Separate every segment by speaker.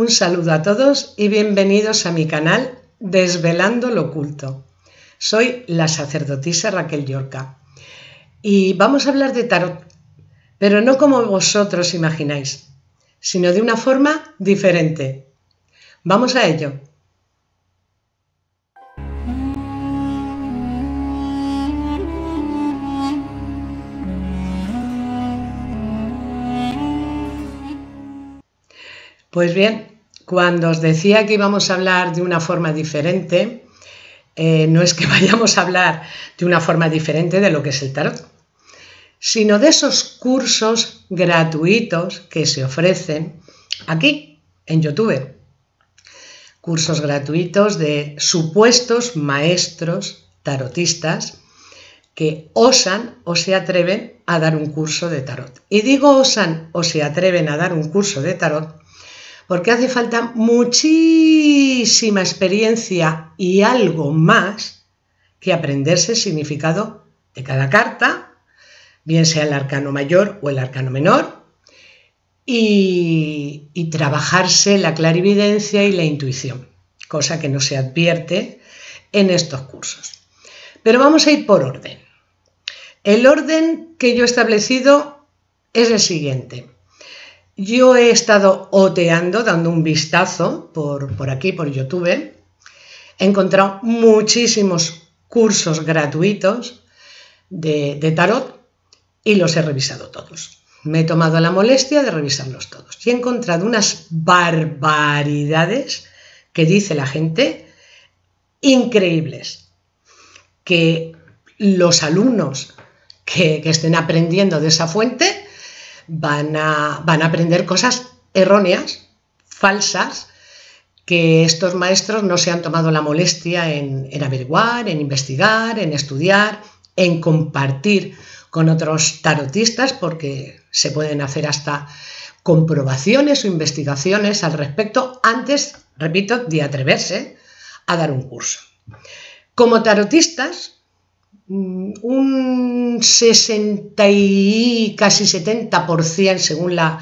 Speaker 1: Un saludo a todos y bienvenidos a mi canal Desvelando lo oculto. Soy la sacerdotisa Raquel Yorca y vamos a hablar de tarot, pero no como vosotros imagináis, sino de una forma diferente. Vamos a ello. Pues bien, cuando os decía que íbamos a hablar de una forma diferente, eh, no es que vayamos a hablar de una forma diferente de lo que es el tarot, sino de esos cursos gratuitos que se ofrecen aquí, en YouTube. Cursos gratuitos de supuestos maestros tarotistas que osan o se atreven a dar un curso de tarot. Y digo osan o se atreven a dar un curso de tarot porque hace falta muchísima experiencia y algo más que aprenderse el significado de cada carta, bien sea el arcano mayor o el arcano menor, y, y trabajarse la clarividencia y la intuición, cosa que no se advierte en estos cursos. Pero vamos a ir por orden. El orden que yo he establecido es el siguiente. Yo he estado oteando, dando un vistazo por, aquí, por YouTube. He encontrado muchísimos cursos gratuitos de, tarot y los he revisado todos. Me he tomado la molestia de revisarlos todos y he encontrado unas barbaridades que dice la gente increíbles. Que los alumnos que, que estén aprendiendo de esa fuente van a, aprender cosas erróneas, falsas, que estos maestros no se han tomado la molestia en, averiguar, en investigar, en estudiar, en compartir con otros tarotistas, porque se pueden hacer hasta comprobaciones o investigaciones al respecto antes, repito, de atreverse a dar un curso. Como tarotistas, Mm, un 60 y casi 70% según la,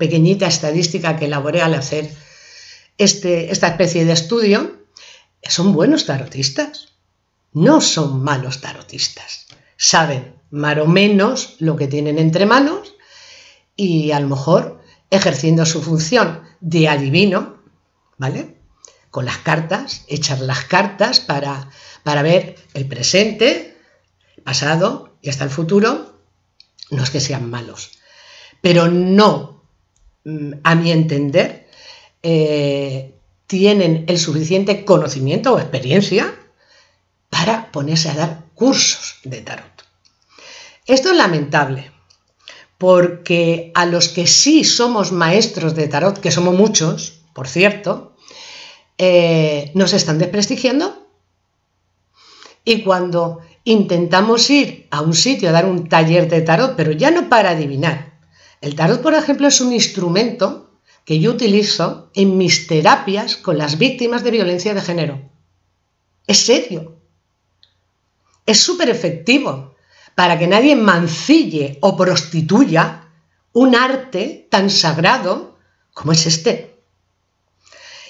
Speaker 1: pequeñita estadística que elaboré al hacer este, esta especie de estudio, son buenos tarotistas, no son malos tarotistas. Saben más o menos lo que tienen entre manos y a lo mejor ejerciendo su función de adivino, ¿vale? Con las cartas, echar las cartas para para ver el presente, pasado y hasta el futuro. No es que sean malos, pero no, mm, a mi entender, eh, tienen el suficiente conocimiento o experiencia para ponerse a dar cursos de tarot. Esto es lamentable, porque a los que sí somos maestros de tarot, que somos muchos, por cierto, eh, nos están desprestigiando y cuando intentamos ir a un sitio a dar un taller de tarot, pero ya no para adivinar. El tarot, por ejemplo, es un instrumento que yo utilizo en mis terapias con las víctimas de violencia de género. Es serio. Es súper efectivo para que nadie mancille o prostituya un arte tan sagrado como es este.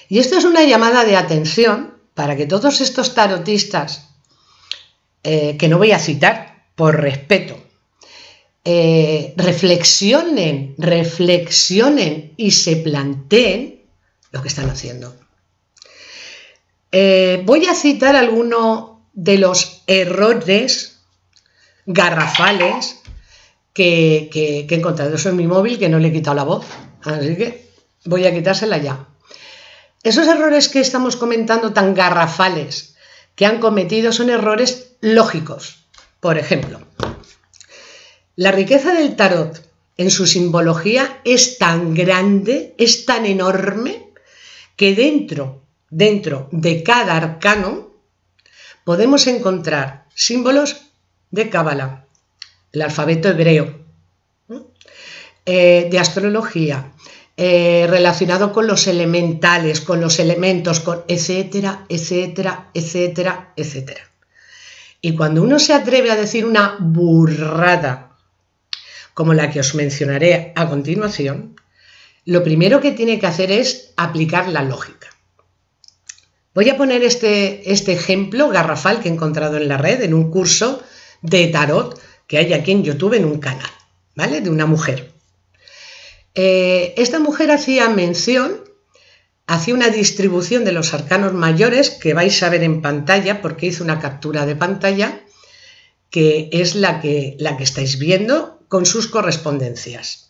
Speaker 1: Y esto es una llamada de atención para que todos estos tarotistas eh, que no voy a citar por respeto. Eh, reflexionen, reflexionen y se planteen lo que están haciendo. Eh, voy a citar algunos de los errores garrafales que, he encontrado. Eso mi móvil, que no le he quitado la voz, así que voy a quitársela ya. Esos errores que estamos comentando tan garrafales que han cometido son errores lógicos. Por ejemplo, la riqueza del tarot en su simbología es tan grande, es tan enorme, que dentro, dentro de cada arcano podemos encontrar símbolos de Cábala, el alfabeto hebreo, eh, de astrología, eh, relacionado con los elementales, con los elementos, etcétera, etcétera, etcétera, etcétera. Y cuando uno se atreve a decir una burrada, como la que os mencionaré a continuación, lo primero que tiene que hacer es aplicar la lógica. Voy a poner este, este ejemplo garrafal que he encontrado en la red, en un curso de tarot que hay aquí en YouTube, en un canal, ¿vale? De una mujer. Eh, esta mujer hacía mención hacía una distribución de los arcanos mayores que vais a ver en pantalla porque hice una captura de pantalla que es la que, la que estáis viendo con sus correspondencias.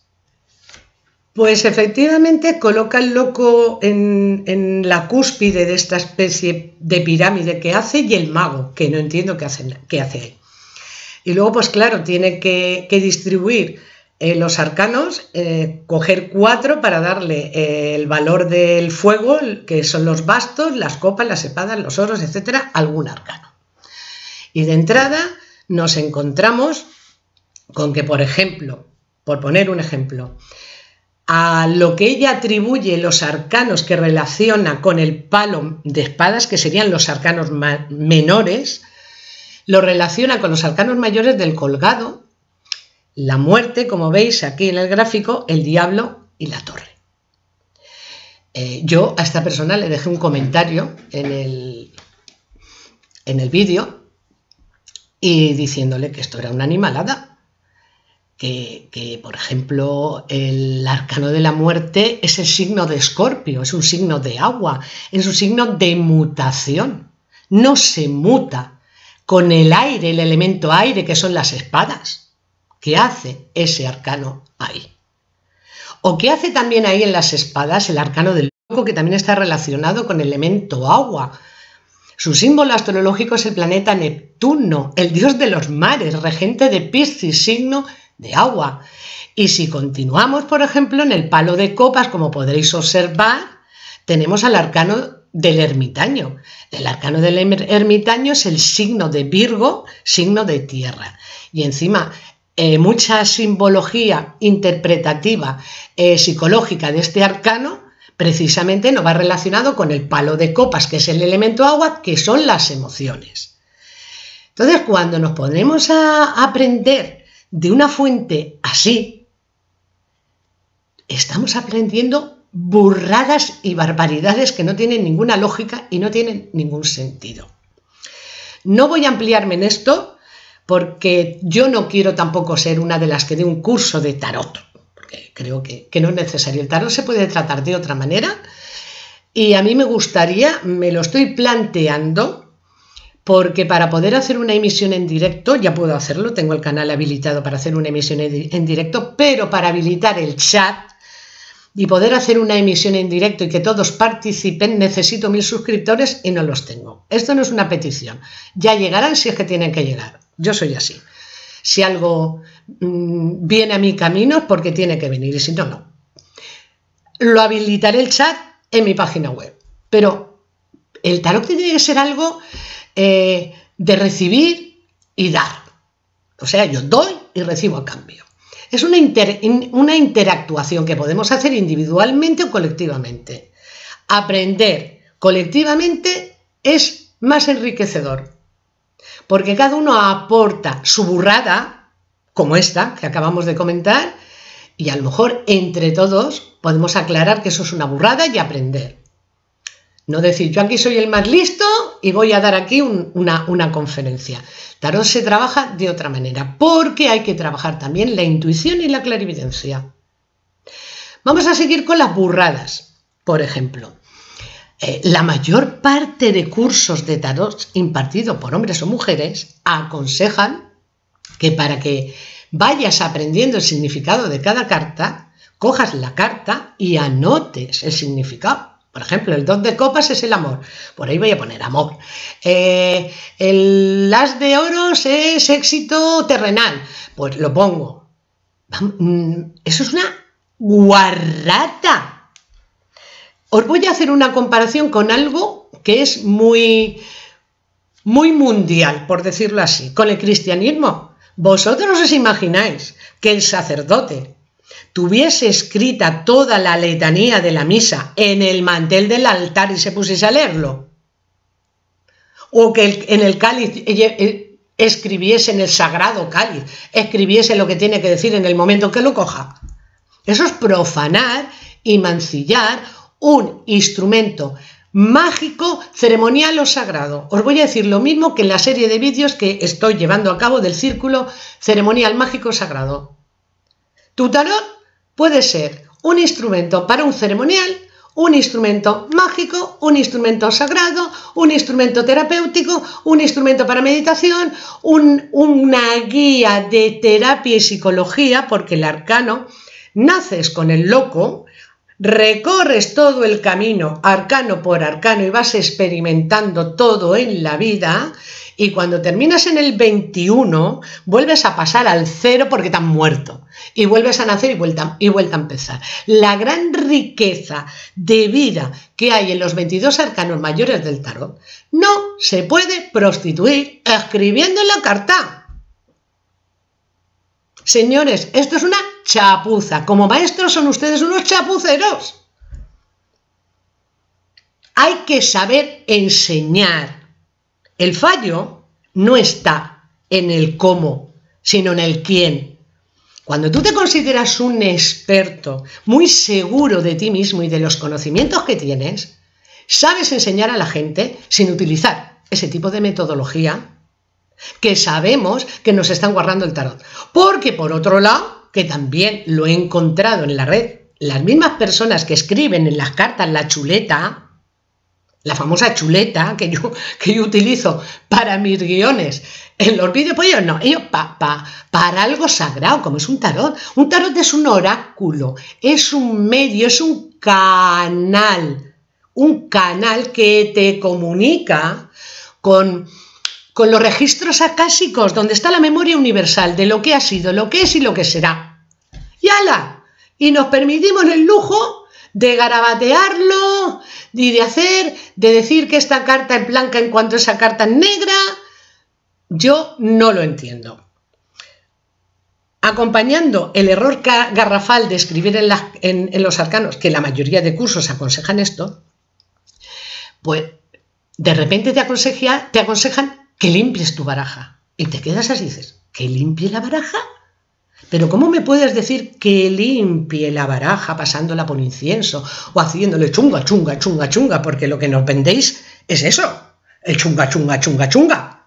Speaker 1: Pues efectivamente coloca el loco en, la cúspide de esta especie de pirámide que hace y el mago, que no entiendo qué hace, qué hace él. Y luego, pues claro, tiene que, que distribuir eh, los arcanos, eh, coger cuatro para darle eh, el valor del fuego, que son los bastos, las copas, las espadas, los oros, etcétera, algún arcano. Y de entrada nos encontramos con que, por ejemplo, por poner un ejemplo, a lo que ella atribuye los arcanos que relaciona con el palo de espadas, que serían los arcanos menores, lo relaciona con los arcanos mayores del colgado, la muerte, como veis aquí en el gráfico, el diablo y la torre. Eh, yo a esta persona le dejé un comentario en el, en el vídeo y diciéndole que esto era una animalada, que, que por ejemplo el arcano de la muerte es el signo de escorpio, es un signo de agua, es un signo de mutación, no se muta con el aire, el elemento aire que son las espadas. ¿Qué hace ese arcano ahí. O qué hace también ahí en las espadas el arcano del loco, que también está relacionado con el elemento agua. Su símbolo astrológico es el planeta Neptuno, el dios de los mares, regente de Piscis, signo de agua. Y si continuamos, por ejemplo, en el palo de copas, como podréis observar, tenemos al arcano del ermitaño. El arcano del erm-, ermitaño es el signo de Virgo, signo de tierra. Y encima, eh, mucha simbología interpretativa eh, psicológica de este arcano, precisamente no va relacionado con el palo de copas, que es el elemento agua, que son las emociones. Entonces, cuando nos ponemos a aprender de una fuente así, estamos aprendiendo burradas y barbaridades que no tienen ninguna lógica y no tienen ningún sentido. No voy a ampliarme en esto, porque yo no quiero tampoco ser una de las que dé un curso de tarot, porque creo que, que no es necesario. El tarot se puede tratar de otra manera y a mí me gustaría, me lo estoy planteando, porque para poder hacer una emisión en directo, ya puedo hacerlo, tengo el canal habilitado para hacer una emisión en directo, pero para habilitar el chat y poder hacer una emisión en directo y que todos participen, necesito mil suscriptores y no los tengo. Esto no es una petición, ya llegarán si es que tienen que llegar. Yo soy así. Si algo mm, viene a mi camino es porque tiene que venir y si no, no. Lo habilitaré el chat en mi página web. Pero el tarot tiene que ser algo eh, de recibir y dar. O sea, yo doy y recibo a cambio. Es una, una interactuación que podemos hacer individualmente o colectivamente. Aprender colectivamente es más enriquecedor porque cada uno aporta su burrada, como esta que acabamos de comentar, y a lo mejor entre todos podemos aclarar que eso es una burrada y aprender. No decir, yo aquí soy el más listo y voy a dar aquí una, una conferencia. Tarot se trabaja de otra manera, porque hay que trabajar también la intuición y la clarividencia. Vamos a seguir con las burradas, por ejemplo. Eh, la mayor parte de cursos de tarot impartidos por hombres o mujeres aconsejan que para que vayas aprendiendo el significado de cada carta, cojas la carta y anotes el significado. Por ejemplo, el dos de copas es el amor. Por ahí voy a poner amor. Eh, el as de oros es éxito terrenal. Pues lo pongo. Mm, eso es una guarrata. Os voy a hacer una comparación con algo que es muy, muy mundial, por decirlo así, con el cristianismo. Vosotros os imagináis que el sacerdote tuviese escrita toda la letanía de la misa en el mantel del altar y se pusiese a leerlo. O que en el cáliz eh, eh, escribiese en el sagrado cáliz, escribiese lo que tiene que decir en el momento que lo coja. Eso es profanar y mancillar un instrumento mágico, ceremonial o sagrado. Os voy a decir lo mismo que en la serie de vídeos que estoy llevando a cabo del círculo ceremonial mágico sagrado. Tu tarot puede ser un instrumento para un ceremonial, un instrumento mágico, un instrumento sagrado, un instrumento terapéutico, un instrumento para meditación, una guía de terapia y psicología, porque el arcano naces con el loco, recorres todo el camino, arcano por arcano, y vas experimentando todo en la vida, y cuando terminas en el 21, vuelves a pasar al cero porque te han muerto, y vuelves a nacer y vuelta, y vuelta a empezar. La gran riqueza de vida que hay en los 22 arcanos mayores del tarot no se puede prostituir escribiendo en la carta. Señores, esto es una chapuza. Como maestros son ustedes unos chapuceros. Hay que saber enseñar. El fallo no está en el cómo, sino en el quién. Cuando tú te consideras un experto, muy seguro de ti mismo y de los conocimientos que tienes, sabes enseñar a la gente sin utilizar ese tipo de metodología que sabemos que nos están guardando el tarot. Porque por otro lado, que también lo he encontrado en la red, las mismas personas que escriben en las cartas la chuleta, la famosa chuleta que yo, que utilizo para mis guiones en los vídeos, pues ellos no, ellos para algo sagrado, como es un tarot. Un tarot es un oráculo, es un medio, es un canal, un canal que te comunica con con los registros acásicos, donde está la memoria universal de lo que ha sido, lo que es y lo que será. Y y nos permitimos el lujo de garabatearlo y de hacer, de decir que esta carta es blanca en cuanto esa carta es negra. Yo no lo entiendo. Acompañando el error garrafal de escribir en, los arcanos, que la mayoría de cursos aconsejan esto, pues de repente te, te aconsejan que limpies tu baraja. Y te quedas así y dices, ¿que limpie la baraja? Pero ¿cómo me puedes decir que limpie la baraja pasándola por incienso o haciéndole chunga, chunga, chunga, chunga? Porque lo que nos vendéis es eso, el chunga, chunga, chunga, chunga.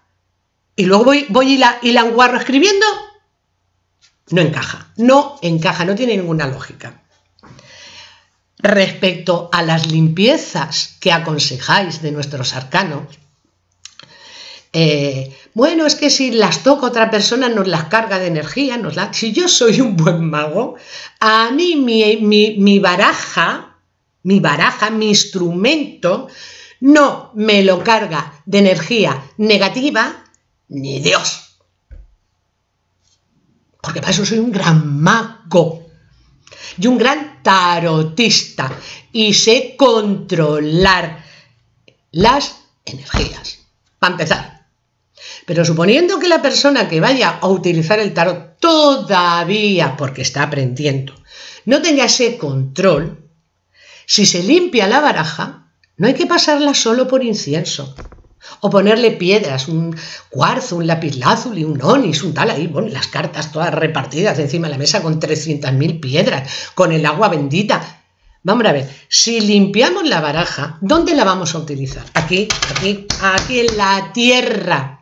Speaker 1: Y luego voy, y, la, y escribiendo. No encaja, no encaja, no tiene ninguna lógica. Respecto a las limpiezas que aconsejáis de nuestros arcanos, eh, bueno, es que si las toca otra persona nos las carga de energía, si yo soy un buen mago, a mí mi baraja, mi baraja, mi instrumento, no me lo carga de energía negativa ni Dios. Porque para eso soy un gran mago y un gran tarotista y sé controlar las energías. Para empezar. Pero suponiendo que la persona que vaya a utilizar el tarot todavía, porque está aprendiendo, no tenga ese control, si se limpia la baraja, no hay que pasarla solo por incienso. O ponerle piedras, un cuarzo, un lapislázuli, un onis, un tal ahí, bueno, las cartas todas repartidas encima de la mesa con 300.000 piedras, con el agua bendita. Vamos a ver, si limpiamos la baraja, ¿dónde la vamos a utilizar? Aquí, aquí, aquí en la tierra.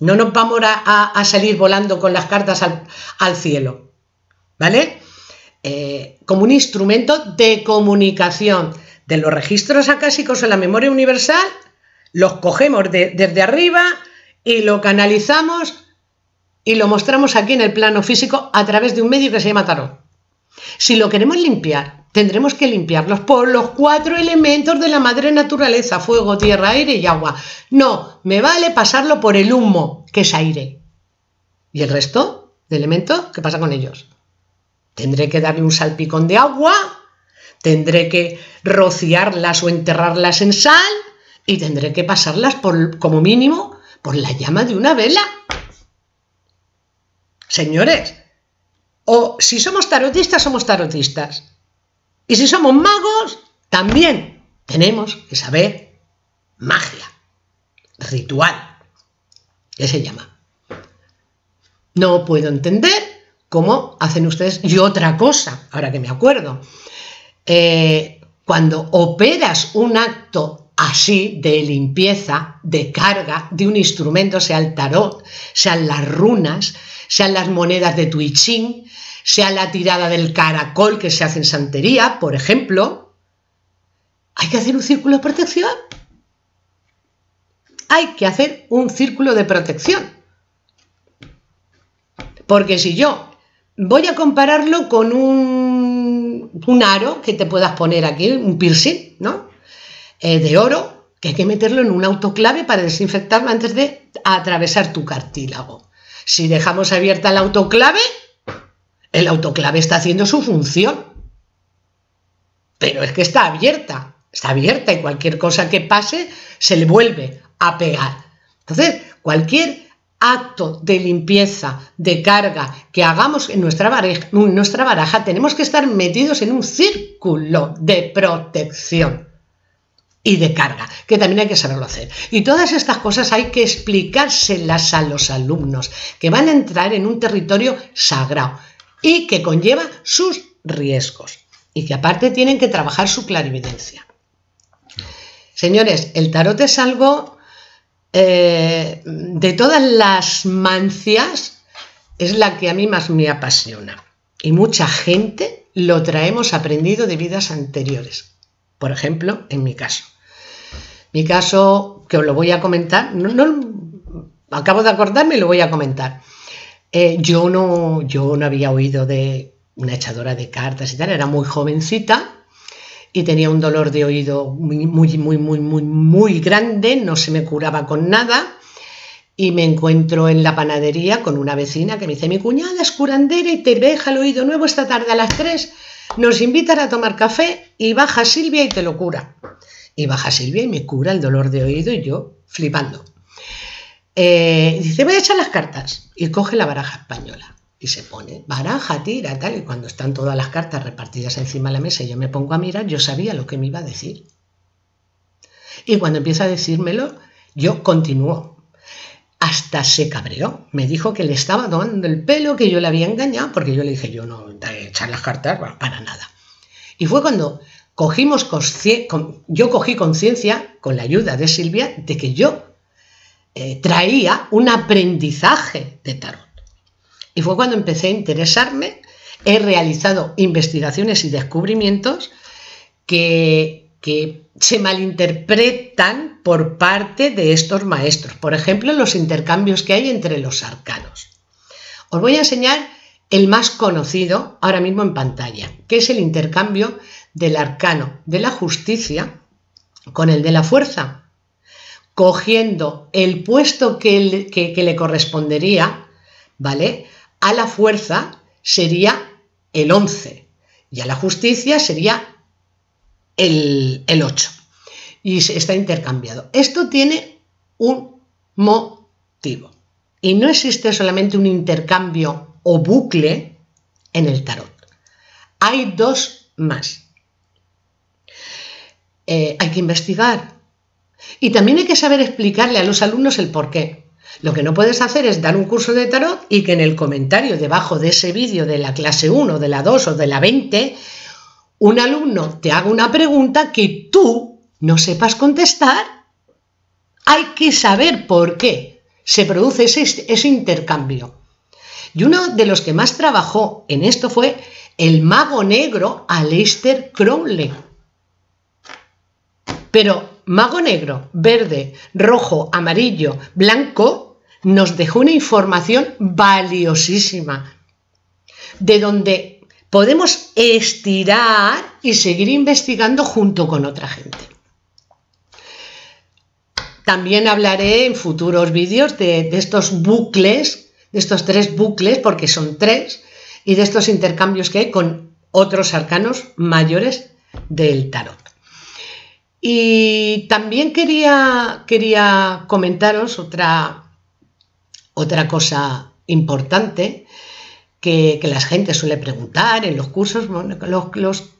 Speaker 1: No nos vamos a, salir volando con las cartas al, cielo, ¿vale? Eh, como un instrumento de comunicación de los registros acásicos en la memoria universal, los cogemos desde arriba y lo canalizamos y lo mostramos aquí en el plano físico a través de un medio que se llama tarot. Si lo queremos limpiar, tendremos que limpiarlos por los cuatro elementos de la madre naturaleza, fuego, tierra, aire y agua. No, me vale pasarlo por el humo, que es aire. ¿Y el resto de elementos? ¿Qué pasa con ellos? Tendré que darle un salpicón de agua, tendré que rociarlas o enterrarlas en sal y tendré que pasarlas por, como mínimo por la llama de una vela. Señores, o si somos tarotistas, somos tarotistas. Y si somos magos, también tenemos que saber magia, ritual, que se llama. No puedo entender cómo hacen ustedes. Y otra cosa, ahora que me acuerdo, eh, cuando operas un acto así de limpieza, de carga de un instrumento, sea el tarot, sean las runas, sean las monedas de Tuichín, sea la tirada del caracol que se hace en santería, por ejemplo, hay que hacer un círculo de protección. Hay que hacer un círculo de protección. Porque si yo voy a compararlo con un, un aro que te puedas poner aquí, un piercing, ¿no? Eh, de oro que hay que meterlo en un autoclave para desinfectarlo antes de atravesar tu cartílago. Si dejamos abierta el autoclave, el autoclave está haciendo su función. Pero es que está abierta, está abierta y cualquier cosa que pase se le vuelve a pegar. Entonces, cualquier acto de limpieza, de carga que hagamos en nuestra baraja tenemos que estar metidos en un círculo de protección y de carga, que también hay que saberlo hacer. Y todas estas cosas hay que explicárselas a los alumnos, que van a entrar en un territorio sagrado y que conlleva sus riesgos y que aparte tienen que trabajar su clarividencia. Señores, el tarot es algo eh, de todas las mancias, es la que a mí más me apasiona. Y mucha gente lo traemos aprendido de vidas anteriores. Por ejemplo, en mi caso. Mi caso, que os lo voy a comentar, no, acabo de acordarme y lo voy a comentar. Eh, yo, no, yo no había oído de una echadora de cartas y tal, era muy jovencita y tenía un dolor de oído muy, muy, muy, muy, muy, muy grande, no se me curaba con nada. Y me encuentro en la panadería con una vecina que me dice, mi cuñada es curandera y te deja el oído nuevo esta tarde a las 3, nos invitan a tomar café y baja Silvia y te lo cura. Y baja Silvia y me cura el dolor de oído y yo flipando. Eh, dice, voy a echar las cartas. Y coge la baraja española. Y se pone, baraja, tira, tal. Y cuando están todas las cartas repartidas encima de la mesa y yo me pongo a mirar, yo sabía lo que me iba a decir. Y cuando empieza a decírmelo, yo continúo. Hasta se cabreó. Me dijo que le estaba tomando el pelo, que yo le había engañado, porque yo le dije, yo no, echar las cartas, para nada. Y fue cuando Cogimos yo cogí conciencia, con la ayuda de Silvia, de que yo eh, traía un aprendizaje de tarot. Y fue cuando empecé a interesarme, he realizado investigaciones y descubrimientos que, que se malinterpretan por parte de estos maestros. Por ejemplo, los intercambios que hay entre los arcanos. Os voy a enseñar el más conocido ahora mismo en pantalla, que es el intercambio del arcano de la justicia con el de la fuerza, cogiendo el puesto que le, correspondería, ¿vale? A la fuerza sería el 11 y a la justicia sería el, el 8. Y está intercambiado. Esto tiene un motivo. Y no existe solamente un intercambio o bucle en el tarot. Hay dos más. Eh, hay que investigar. Y también hay que saber explicarle a los alumnos el por qué. Lo que no puedes hacer es dar un curso de tarot y que en el comentario debajo de ese vídeo de la clase 1, de la 2 o de la 20, un alumno te haga una pregunta que tú no sepas contestar. Hay que saber por qué se produce ese, ese intercambio. Y uno de los que más trabajó en esto fue el mago negro Aleister Crowley pero Mago Negro, verde, rojo, amarillo, blanco, nos dejó una información valiosísima, de donde podemos estirar y seguir investigando junto con otra gente. También hablaré en futuros vídeos de, de estos bucles, de estos tres bucles, porque son tres, y de estos intercambios que hay con otros arcanos mayores del tarot. Y también quería, quería comentaros otra, otra cosa importante que, la gente suele preguntar en los cursos. los,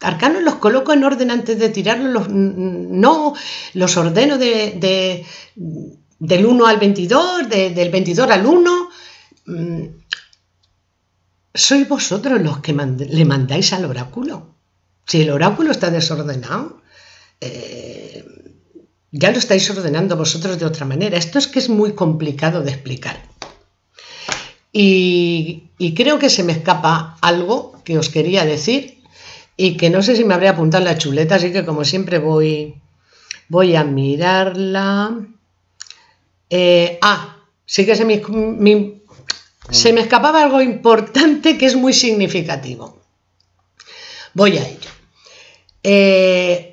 Speaker 1: arcanos los coloco en orden antes de tirarlos, no los ordeno de, del 1 al 22, del 22 al 1. Mm, Sois vosotros los que le mandáis al oráculo. Si el oráculo está desordenado, eh, ya lo estáis ordenando vosotros de otra manera. Esto es que es muy complicado de explicar. Y, creo que se me escapa algo que os quería decir y que no sé si me habré apuntado la chuleta, así que como siempre voy, voy a mirarla. Eh, ah, sí que se me, se me escapaba algo importante que es muy significativo. Voy a ello. Eh,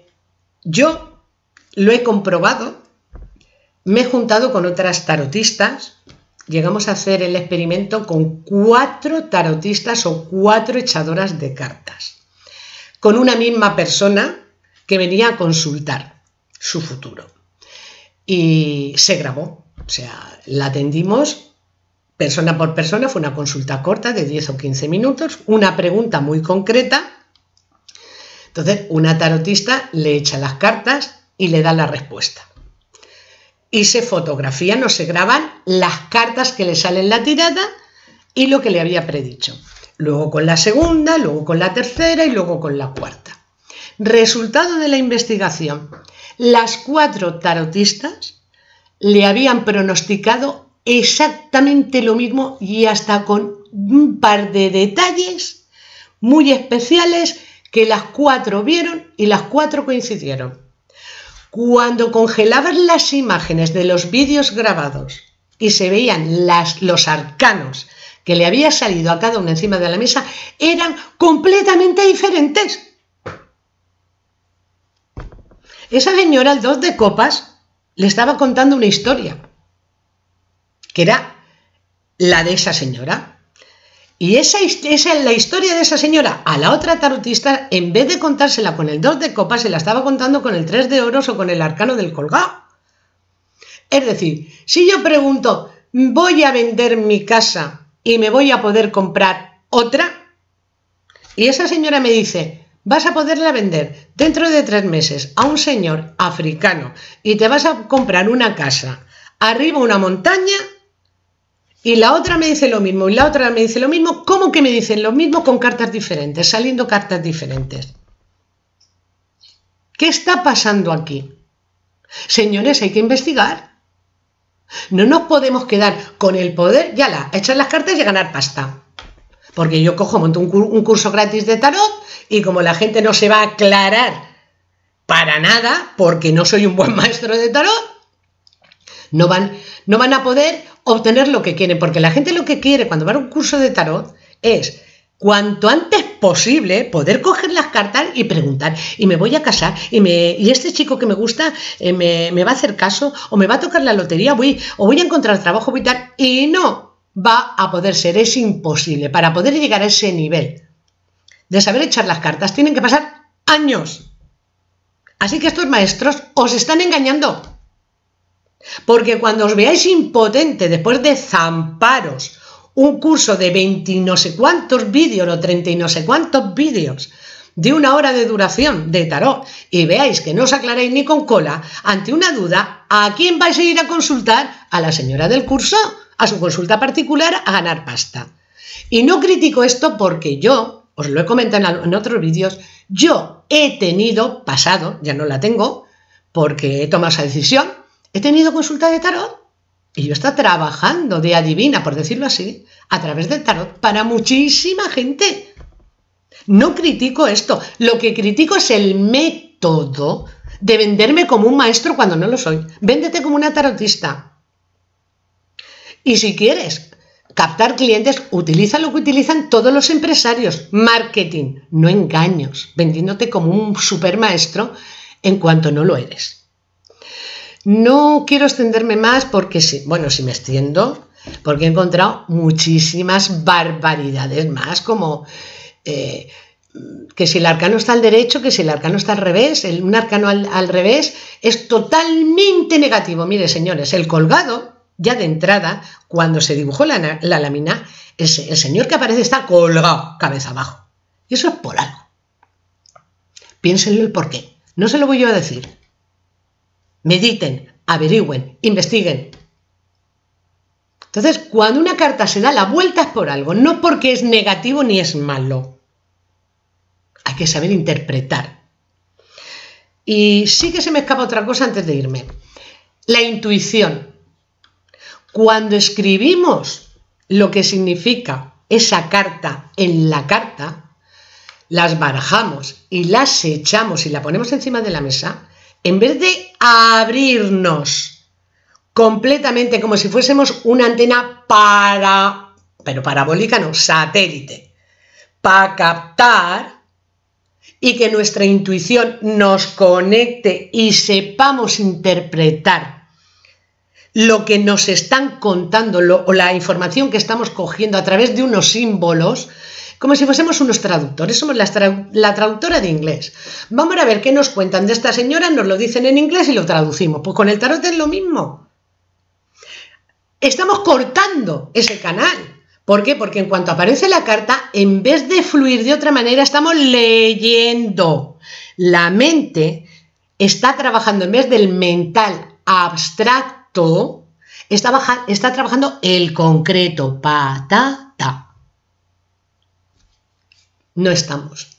Speaker 1: yo lo he comprobado, me he juntado con otras tarotistas, llegamos a hacer el experimento con cuatro tarotistas o cuatro echadoras de cartas, con una misma persona que venía a consultar su futuro. Y se grabó, o sea, la atendimos persona por persona, fue una consulta corta de 10 o 15 minutos, una pregunta muy concreta entonces, una tarotista le echa las cartas y le da la respuesta. Y se fotografían o se graban las cartas que le salen la tirada y lo que le había predicho. Luego con la segunda, luego con la tercera y luego con la cuarta. Resultado de la investigación. Las cuatro tarotistas le habían pronosticado exactamente lo mismo y hasta con un par de detalles muy especiales que las cuatro vieron y las cuatro coincidieron. Cuando congelaban las imágenes de los vídeos grabados y se veían las, los arcanos que le había salido a cada uno encima de la mesa, eran completamente diferentes. Esa señora, el dos de copas, le estaba contando una historia, que era la de esa señora. Y esa, es la historia de esa señora. A la otra tarotista, en vez de contársela con el 2 de copas, se la estaba contando con el 3 de oros o con el arcano del colgado. Es decir, si yo pregunto, voy a vender mi casa y me voy a poder comprar otra, y esa señora me dice, vas a poderla vender dentro de tres meses a un señor africano y te vas a comprar una casa arriba una montaña y la otra me dice lo mismo, y la otra me dice lo mismo. ¿Cómo que me dicen lo mismo con cartas diferentes, saliendo cartas diferentes? ¿Qué está pasando aquí? Señores, hay que investigar. No nos podemos quedar con el poder, ya la, echar las cartas y ganar pasta. Porque yo cojo, monto un, curso gratis de tarot y como la gente no se va a aclarar para nada, porque no soy un buen maestro de tarot, no van, no van a poder obtener lo que quieren, porque la gente lo que quiere cuando va a un curso de tarot es cuanto antes posible poder coger las cartas y preguntar, y me voy a casar, y, me, y este chico que me gusta eh, me, me, va a hacer caso, o me va a tocar la lotería, voy, o voy a encontrar trabajo vital, y no va a poder ser, es imposible. Para poder llegar a ese nivel de saber echar las cartas, tienen que pasar años. Así que estos maestros os están engañando. Porque cuando os veáis impotente después de zamparos un curso de 20 y no sé cuántos vídeos o 30 y no sé cuántos vídeos de una hora de duración de tarot y veáis que no os aclaráis ni con cola ante una duda, ¿a quién vais a ir a consultar? A la señora del curso, a su consulta particular, a ganar pasta. Y no critico esto porque yo, os lo he comentado en otros vídeos, yo he tenido pasado, ya no la tengo, porque he tomado esa decisión, he tenido consulta de tarot y yo está trabajando de adivina, por decirlo así, a través del tarot para muchísima gente. No critico esto, lo que critico es el método de venderme como un maestro cuando no lo soy. Véndete como una tarotista. Y si quieres captar clientes, utiliza lo que utilizan todos los empresarios, marketing, no engaños, vendiéndote como un supermaestro en cuanto no lo eres. No quiero extenderme más porque, si, bueno, si me extiendo, porque he encontrado muchísimas barbaridades más, como eh, que si el arcano está al derecho, que si el arcano está al revés, un arcano al, revés es totalmente negativo. Mire, señores, el colgado, ya de entrada, cuando se dibujó la, lámina, el, el señor que aparece está colgado, cabeza abajo. Y eso es por algo. Piénsenlo el por qué. No se lo voy yo a decir mediten, averigüen, investiguen. Entonces, cuando una carta se da la vuelta es por algo, no porque es negativo ni es malo. Hay que saber interpretar. Y sí que se me escapa otra cosa antes de irme. La intuición. Cuando escribimos lo que significa esa carta en la carta, las barajamos y las echamos y la ponemos encima de la mesa, en vez de abrirnos completamente como si fuésemos una antena para, pero parabólica no, satélite, para captar y que nuestra intuición nos conecte y sepamos interpretar lo que nos están contando o la información que estamos cogiendo a través de unos símbolos como si fuésemos unos traductores, somos la, traductora de inglés. Vamos a ver qué nos cuentan de esta señora, nos lo dicen en inglés y lo traducimos. Pues con el tarot es lo mismo. Estamos cortando ese canal. ¿Por qué? Porque en cuanto aparece la carta, en vez de fluir de otra manera, estamos leyendo. La mente está trabajando, en vez del mental abstracto, está, está trabajando el concreto, patata no estamos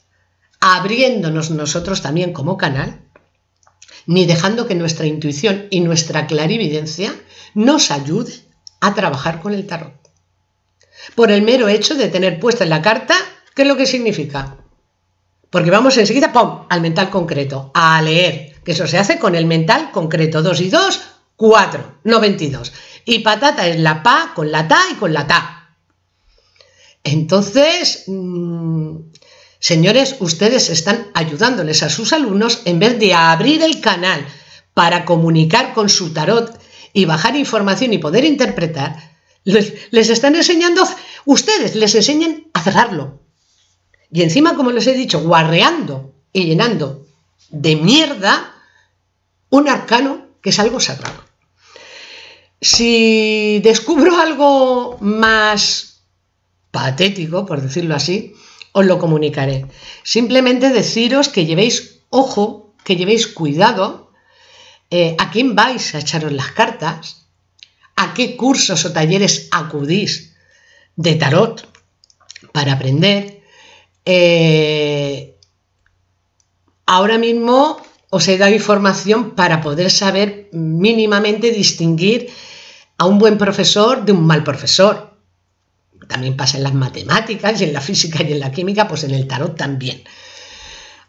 Speaker 1: abriéndonos nosotros también como canal, ni dejando que nuestra intuición y nuestra clarividencia nos ayude a trabajar con el tarot. Por el mero hecho de tener puesta en la carta, ¿qué es lo que significa? Porque vamos enseguida, ¡pum!, al mental concreto, a leer, que eso se hace con el mental concreto. 2 y 2, 4, no Y patata es la pa con la ta y con la ta. Entonces, mm, señores, ustedes están ayudándoles a sus alumnos en vez de abrir el canal para comunicar con su tarot y bajar información y poder interpretar, les, están enseñando, ustedes les enseñan a cerrarlo. Y encima, como les he dicho, guarreando y llenando de mierda un arcano que es algo sagrado. Si descubro algo más patético, por decirlo así, os lo comunicaré. Simplemente deciros que llevéis ojo, que llevéis cuidado eh, a quién vais a echaros las cartas, a qué cursos o talleres acudís de tarot para aprender. Eh, ahora mismo os he dado información para poder saber mínimamente distinguir a un buen profesor de un mal profesor también pasa en las matemáticas y en la física y en la química, pues en el tarot también.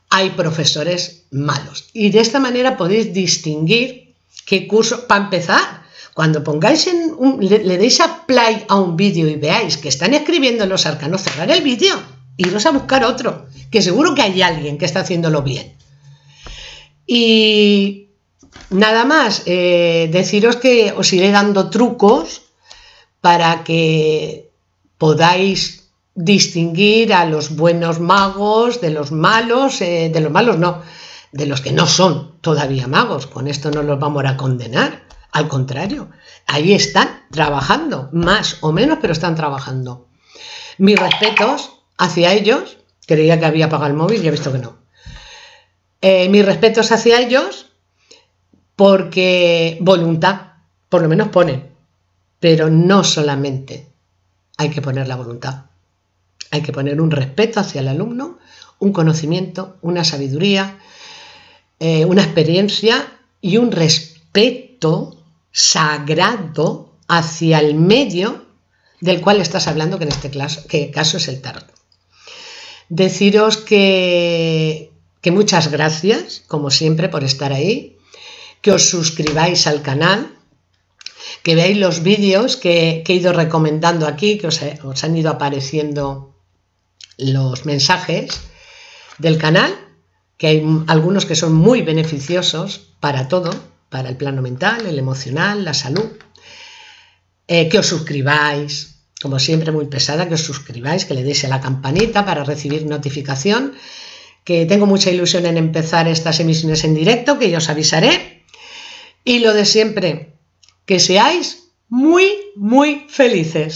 Speaker 1: Hay profesores malos. Y de esta manera podéis distinguir qué curso, para empezar, cuando pongáis en le, deis a play a un vídeo y veáis que están escribiendo los arcanos, cerrar el vídeo, iros a buscar otro, que seguro que hay alguien que está haciéndolo bien. Y nada más, eh, deciros que os iré dando trucos para que podáis distinguir a los buenos magos de los malos, eh, de los malos no, de los que no son todavía magos. Con esto no los vamos a condenar, al contrario, ahí están trabajando, más o menos, pero están trabajando. Mis respetos hacia ellos, creía que había apagado el móvil y he visto que no. Eh, mis respetos hacia ellos porque voluntad, por lo menos ponen, pero no solamente hay que poner la voluntad. Hay que poner un respeto hacia el alumno, un conocimiento, una sabiduría, eh, una experiencia y un respeto sagrado hacia el medio del cual estás hablando, que en este caso, es el tarot. Deciros que muchas gracias, como siempre, por estar ahí, que os suscribáis al canal, que veáis los vídeos que, he ido recomendando aquí, que os, han ido apareciendo los mensajes del canal, que hay algunos que son muy beneficiosos para todo, para el plano mental, el emocional, la salud. Eh, que os suscribáis, como siempre muy pesada, que os suscribáis, que le deis a la campanita para recibir notificación, que tengo mucha ilusión en empezar estas emisiones en directo, que yo os avisaré. Y lo de siempre, que seáis muy, muy felices.